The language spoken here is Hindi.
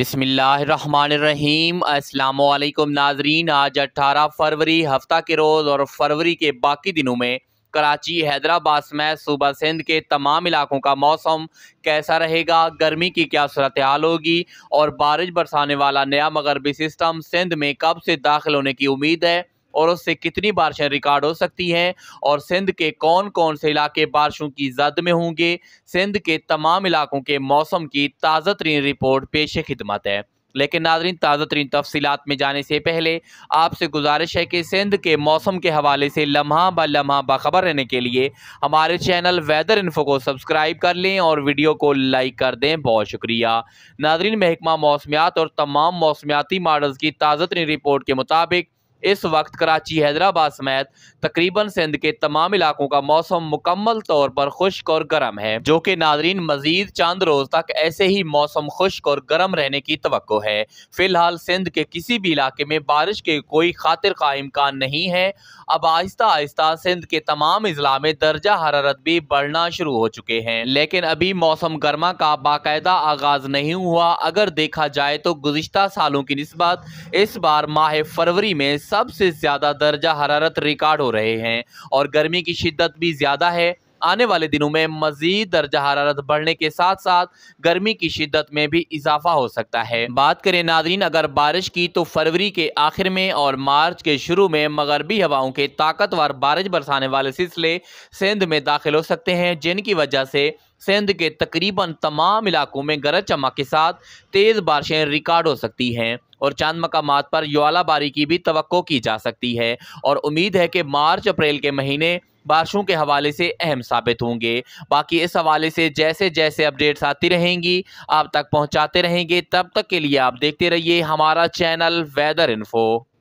बिसमीम अल्लाम नाजरीन आज 18 फरवरी हफ्ता के रोज़ और फरवरी के बाकी दिनों में कराची हैदराबाद समेत सूबा सिंध के तमाम इलाकों का मौसम कैसा रहेगा गर्मी की क्या सूरत हाल होगी और बारिश बरसाने वाला नया मगरबी सिस्टम सिंध में कब से दाखिल होने की उम्मीद है और उससे कितनी बारिशें रिकॉर्ड हो सकती हैं और सिंध के कौन कौन से इलाके बारिशों की जद में होंगे सिंध के तमाम इलाकों के मौसम की ताज़ा तरीन रिपोर्ट पेश खिदमत है लेकिन नाजरीन ताज़ा तरीन तफसीत में जाने से पहले आपसे गुजारिश है कि सिंध के मौसम के हवाले से लम्हा ब लम्हा बाखबर रहने के लिए हमारे चैनल वेदर इन्फो को सब्सक्राइब कर लें और वीडियो को लाइक कर दें बहुत शुक्रिया नाजरीन महकमा मौसमियात और तमाम मौसमियाती मॉडल्स की ताज़ा तरीन रिपोर्ट के मुताबिक इस वक्त कराची हैदराबाद समेत तकरीबन सिंध के तमाम इलाकों का मौसम मुकम्मल तौर पर खुश्क और गर्म है जो कि नाजरीन मजीद चंद रोज तक ऐसे ही मौसम खुश्क और गर्म रहने की तो है फिलहाल सिंध के किसी भी इलाके में बारिश के कोई खातिर का इम्कान नहीं है अब आहिस्ता आहिस्ता सिंध के तमाम अजला में दर्जा हरारत भी बढ़ना शुरू हो चुके हैं लेकिन अभी मौसम गर्मा का बाकायदा आगाज नहीं हुआ अगर देखा जाए तो गुजशत सालों की नस्बत इस बार माह फरवरी में सबसे ज़्यादा दर्जा हरारत रिकॉर्ड हो रहे हैं और गर्मी की शिद्दत भी ज़्यादा है आने वाले दिनों में मजीद दर्जा हरारत बढ़ने के साथ साथ गर्मी की शिद्दत में भी इजाफा हो सकता है बात करें नादरीन अगर बारिश की तो फरवरी के आखिर में और मार्च के शुरू में मगरबी हवाओं के ताकतवर बारिश बरसाने वाले सिलसिले सिंध में दाखिल हो सकते हैं जिनकी वजह से सिंध के तकरीबन तमाम इलाकों में गरज चमक के साथ तेज़ बारिशें रिकॉर्ड हो सकती हैं और चांद मकाम पर ज्वालाबारी की भी तो की जा सकती है और उम्मीद है कि मार्च अप्रैल के महीने बारिशों के हवाले से अहम साबित होंगे बाकी इस हवाले से जैसे जैसे अपडेट्स आती रहेंगी आप तक पहुंचाते रहेंगे तब तक के लिए आप देखते रहिए हमारा चैनल वेदर इन्फो